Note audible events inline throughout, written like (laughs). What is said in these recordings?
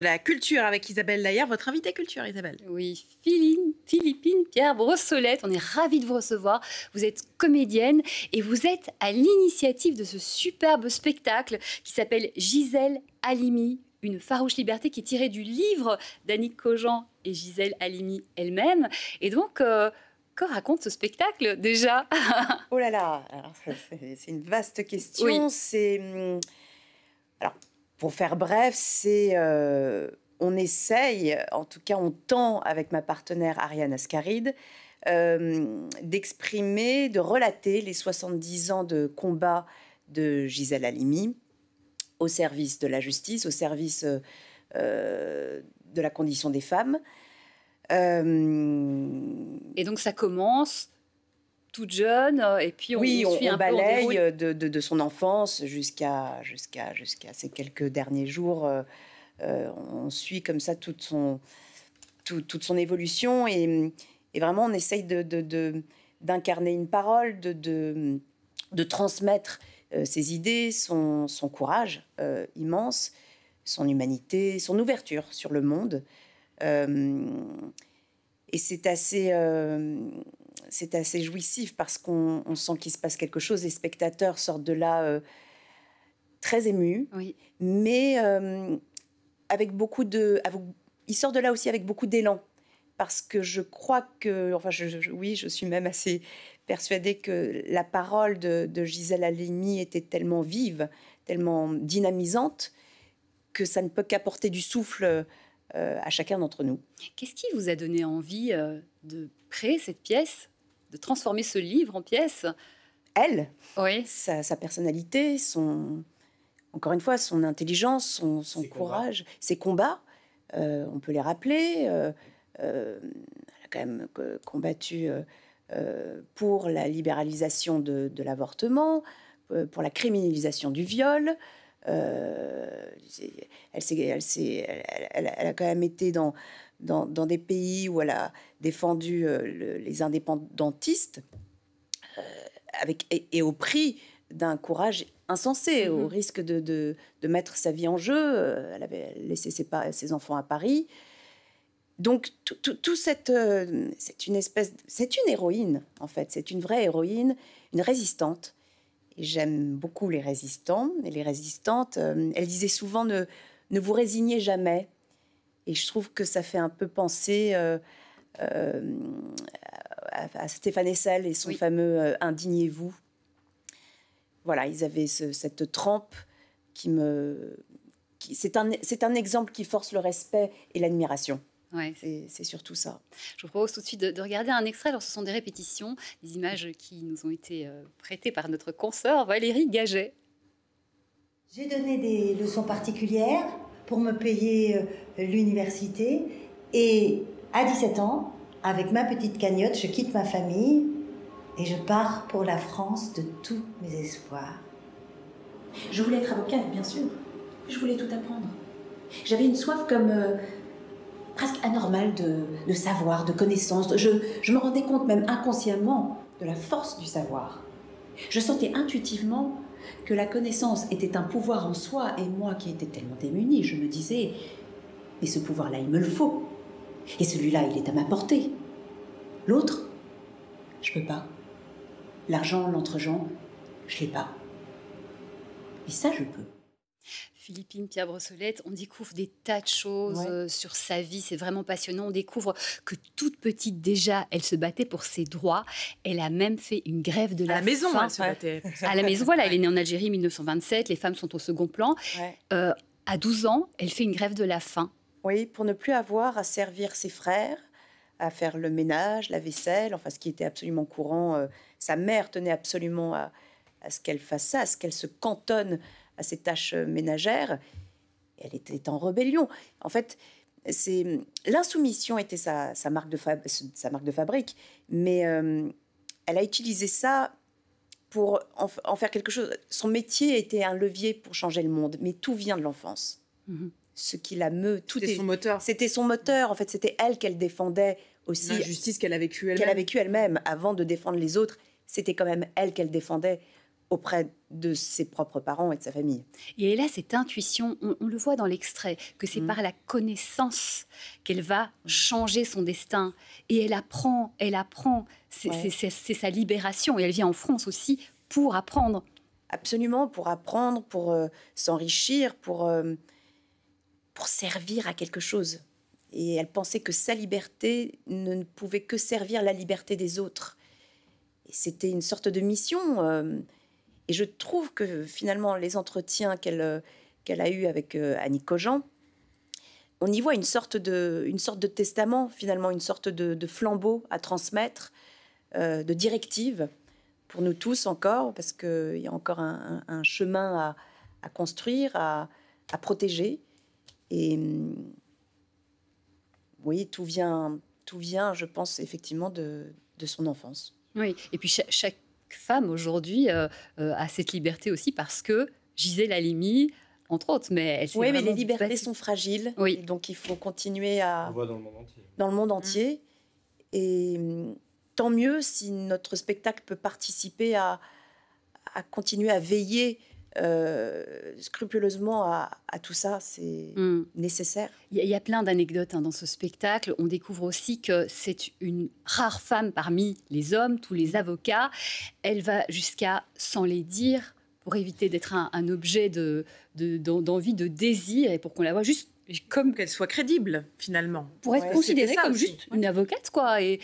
La culture avec Isabelle Daillard, votre invitée culture, Isabelle. Oui, Philippine, Pierre Brossolette, on est ravis de vous recevoir. Vous êtes comédienne et vous êtes à l'initiative de ce superbe spectacle qui s'appelle Gisèle alimi une farouche liberté qui est tirée du livre d'Annick Cogent et Gisèle alimi elle-même. Et donc, euh, que raconte ce spectacle déjà (laughs) Oh là là, (laughs) c'est une vaste question. Oui. C'est. Hum, alors, pour faire bref, c'est euh, on essaye, en tout cas on tend avec ma partenaire Ariane Ascaride, euh, d'exprimer, de relater les 70 ans de combat de Gisèle Halimi au service de la justice, au service euh, de la condition des femmes. Et donc ça commence toute jeune euh, et puis on suit un balaye euh, de, son enfance jusqu'à jusqu'à jusqu'à ces quelques derniers jours. Euh, on suit comme ça toute son toute, son évolution et, vraiment on essaye de d'incarner une parole, de, de, transmettre ses idées, son, son courage immense, son humanité, son ouverture sur le monde. et c'est assez c'est assez jouissif parce qu'on sent qu'il se passe quelque chose. Les spectateurs sortent de là euh, très émus, mais euh, avec beaucoup de, ils sortent de là aussi avec beaucoup d'élan parce que je crois que, enfin, oui, je suis même assez persuadée que la parole de, de Gisèle Halimi était tellement vive, tellement dynamisante que ça ne peut qu'apporter du souffle. Euh, à chacun d'entre nous. Qu'est-ce qui vous a donné envie de créer cette pièce, de transformer ce livre en pièce. Elle, oui. sa, personnalité, son, encore une fois, son intelligence, son, courage, ses combats, euh, on peut les rappeler. Euh, euh, elle a quand même combattu pour la libéralisation de l'avortement, pour la criminalisation du viol, euh, elle, elle, a quand même été dans, dans, des pays où elle a défendu euh, les indépendantistes euh, avec, et, au prix d'un courage insensé, au mm-hmm. risque de, mettre sa vie en jeu. Elle avait laissé ses, ses enfants à Paris. Donc, tout, cette, c'est une espèce, c'est une héroïne en fait, c'est une vraie héroïne, une résistante j'aime beaucoup les résistants et les résistantes. Euh, elle disait souvent ne, vous résignez jamais. Et je trouve que ça fait un peu penser euh, euh, à, Stéphane Hessel et son fameux Indignez-vous. Voilà, ils avaient cette trempe qui me. C'est un exemple qui force le respect et l'admiration. Ouais. C'est surtout ça. Je vous propose tout de suite de, regarder un extrait. Alors, ce sont des répétitions, des images qui nous ont été euh, prêtées par notre consort Valérie Gaget. J'ai donné des leçons particulières pour me payer euh, l'université. Et à 17 ans, avec ma petite cagnotte, je quitte ma famille et je pars pour la France de tous mes espoirs. Je voulais être avocate, bien sûr. Je voulais tout apprendre. J'avais une soif comme... Euh, presque anormal de, savoir, de connaissance. Je, me rendais compte même inconsciemment de la force du savoir. Je sentais intuitivement que la connaissance était un pouvoir en soi, et moi qui étais tellement démunie, je me disais, mais ce pouvoir-là, il me le faut. Et celui-là, il est à ma portée. L'autre, je ne peux pas. L'argent, l'entre gens, je l'ai pas. Et ça, je peux. Philippine Pierre Brossolette, on découvre des tas de choses euh, sur sa vie. C'est vraiment passionnant. On découvre que toute petite déjà, elle se battait pour ses droits. Elle a même fait une grève de la, à maison. à la maison. Voilà, elle est née en Algérie en 1927. Les femmes sont au second plan. Euh, à 12 ans, elle fait une grève de la faim. Oui, pour ne plus avoir à servir ses frères, à faire le ménage, la vaisselle, enfin ce qui était absolument courant. Euh, sa mère tenait absolument à, à ce qu'elle fasse ça, à ce qu'elle se cantonne à ses tâches euh, ménagères. Elle était en rébellion. En fait, c'est l'insoumission était sa, marque de sa marque de fabrique, mais euh, elle a utilisé ça pour en, faire quelque chose. Son métier était un levier pour changer le monde, mais tout vient de l'enfance. Mm-hmm. Ce qui la meut, tout est son moteur. C'était son moteur. En fait, c'était elle qu'elle défendait aussi. La justice qu'elle a vécue elle-même. Qu'elle a vécue elle-même avant de défendre les autres. C'était quand même elle qu'elle défendait auprès de ses propres parents et de sa famille. Et elle a cette intuition, on, le voit dans l'extrait, que c'est mm. par la connaissance qu'elle va changer son destin. Et elle apprend, elle apprend, c'est sa libération. Et elle vient en France aussi pour apprendre. Absolument, pour apprendre, pour euh, s'enrichir, pour, euh, pour servir à quelque chose. Et elle pensait que sa liberté ne, pouvait que servir la liberté des autres. Et c'était une sorte de mission. Euh, et je trouve que finalement, les entretiens qu'elle euh, qu'elle a eus avec euh, Annie Cogent, on y voit une sorte de, une sorte de testament, finalement, une sorte de, flambeau à transmettre, euh, de directive pour nous tous encore, parce qu'il y a encore un, chemin à, à construire, à, à, protéger. Et hum, oui, tout vient, tout vient, je pense, effectivement, de, de son enfance. Oui, et puis chaque femme aujourd'hui euh, euh, à a cette liberté aussi parce que Gisèle Halimi, entre autres, mais Oui, mais les libertés sont fragiles. Oui. Donc il faut continuer à. dans le monde entier. Mm. Et mm, tant mieux si notre spectacle peut participer à, à continuer à veiller euh, scrupuleusement à, tout ça, c'est hmm. nécessaire. Il y, a plein d'anecdotes hein, dans ce spectacle. On découvre aussi que c'est une rare femme parmi les hommes, tous les avocats. Elle va jusqu'à, sans les dire, pour éviter d'être un, objet d'envie, de, de, désir, et pour qu'on la voit juste comme qu'elle soit crédible, finalement. Pour être considérée comme juste une avocate, quoi. et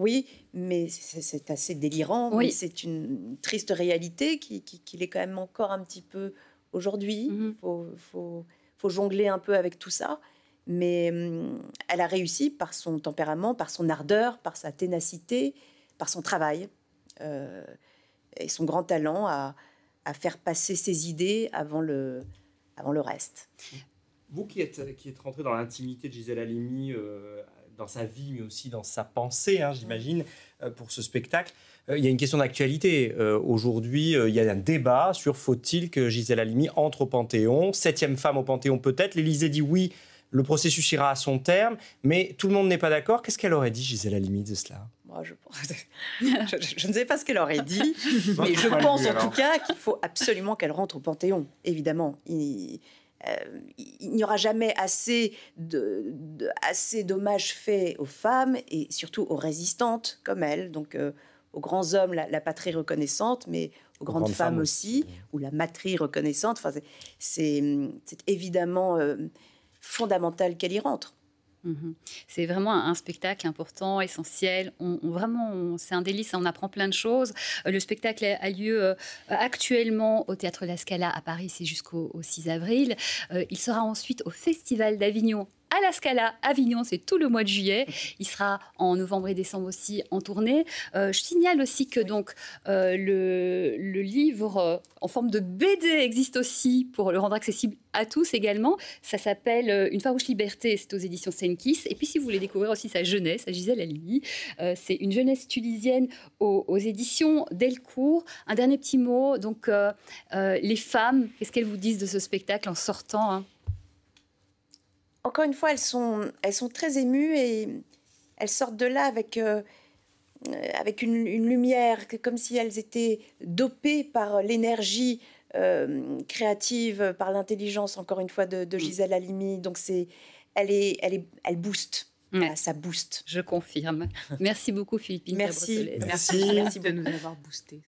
oui, mais c'est assez délirant. Oui. C'est une triste réalité qu'il qui, qui est quand même encore un petit peu aujourd'hui. Il mhm. faut, faut, jongler un peu avec tout ça. Mais mm, elle a réussi par son tempérament, par son ardeur, par sa ténacité, par son travail euh, et son grand talent à, faire passer ses idées avant le, avant le reste. Vous qui êtes, qui êtes rentré dans l'intimité de Gisèle Halimi euh, dans sa vie, mais aussi dans sa pensée, hein, j'imagine, euh, pour ce spectacle. Euh, il y a une question d'actualité. Euh, aujourd'hui, il y a un débat sur faut-il que Gisèle Halimi entre au Panthéon Septième femme au Panthéon peut-être. L'Élysée dit oui, le processus ira à son terme, mais tout le monde n'est pas d'accord. Qu'est-ce qu'elle aurait dit, Gisèle Halimi, de cela Moi, (laughs) je, je, ne sais pas ce qu'elle aurait dit, (laughs) mais je pense en tout cas qu'il faut absolument qu'elle rentre au Panthéon, évidemment. Il, euh, il n'y aura jamais assez de, faits aux femmes et surtout aux résistantes comme elles. Donc euh, aux grands hommes, la, patrie reconnaissante, mais aux, grandes, femmes, aussi, ou la matrie reconnaissante. c'est évidemment euh, fondamental qu'elle y rentre. Mhm. C'est vraiment un spectacle important, essentiel. vraiment, c'est un délice, on apprend plein de choses. Euh, le spectacle a, lieu euh, actuellement au Théâtre La Scala à Paris, c'est jusqu'au 6 avril. Euh, il sera ensuite au Festival d'Avignon à la Scala, Avignon, c'est tout le mois de juillet. Il sera en novembre et décembre aussi en tournée. Euh, je signale aussi que donc euh, le, livre euh, en forme de BD existe aussi pour le rendre accessible à tous également. Ça s'appelle Une farouche liberté, c'est aux éditions Senkis. Et puis si vous voulez découvrir aussi sa jeunesse, à Gisèle Halimi, c'est une jeunesse tunisienne aux, éditions Delcourt. Un dernier petit mot, donc les femmes, qu'est-ce qu'elles vous disent de ce spectacle en sortant hein encore une fois, elles sont, très émues et elles sortent de là avec, euh, euh, une, lumière, comme si elles étaient dopées par l'énergie euh, créative, par l'intelligence, encore une fois, de, mm. Gisèle Halimi. Donc, c'est, elle, est, elle, booste. Mm. ça booste. Je confirme. Merci beaucoup, Philippine. Merci. Merci. Merci. Merci de nous avoir boosté.